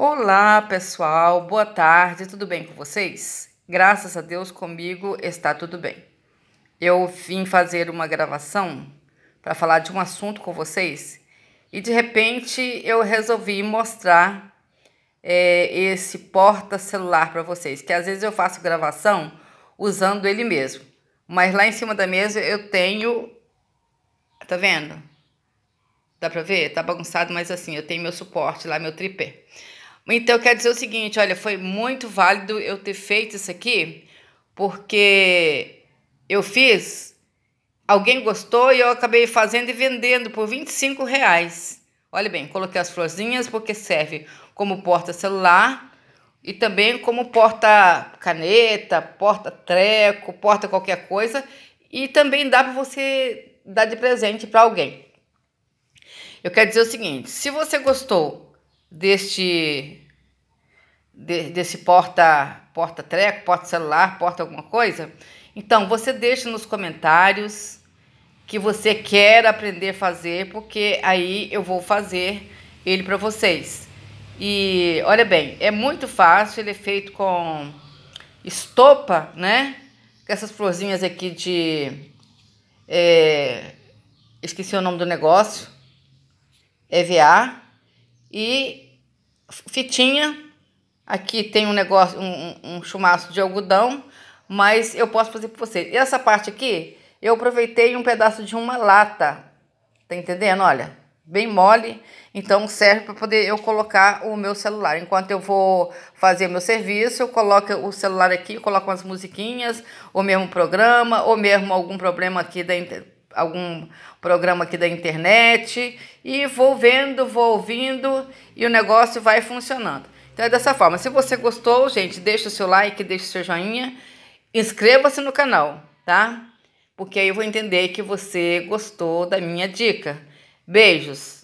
Olá, pessoal. Boa tarde. Tudo bem com vocês? Graças a Deus comigo está tudo bem. Eu vim fazer uma gravação para falar de um assunto com vocês e de repente eu resolvi mostrar é, esse porta celular para vocês, que às vezes eu faço gravação usando ele mesmo. Mas lá em cima da mesa eu tenho. Tá vendo? Dá para ver? Tá bagunçado, mas assim, eu tenho meu suporte lá, meu tripé. Então, quer dizer o seguinte: olha, foi muito válido eu ter feito isso aqui, porque eu fiz, alguém gostou e eu acabei fazendo e vendendo por 25 reais. Olha bem, coloquei as florzinhas porque serve como porta celular e também como porta caneta, porta treco, porta qualquer coisa e também dá para você dar de presente para alguém. Eu quero dizer o seguinte: se você gostou deste de, desse porta porta treco, porta celular, porta alguma coisa? Então, você deixa nos comentários que você quer aprender a fazer, porque aí eu vou fazer ele para vocês. E olha bem, é muito fácil, ele é feito com estopa, né? Essas florzinhas aqui de. É, esqueci o nome do negócio. EVA. E fitinha. Aqui tem um negócio, um, um chumaço de algodão, mas eu posso fazer para vocês. E essa parte aqui, eu aproveitei um pedaço de uma lata. Tá entendendo? Olha, bem mole. Então serve para poder eu colocar o meu celular. Enquanto eu vou fazer meu serviço, eu coloco o celular aqui, coloco umas musiquinhas, ou mesmo programa, ou mesmo algum problema aqui da internet algum programa aqui da internet e vou vendo, vou ouvindo e o negócio vai funcionando. Então é dessa forma. Se você gostou, gente, deixa o seu like, deixa o seu joinha, inscreva-se no canal, tá? Porque aí eu vou entender que você gostou da minha dica. Beijos!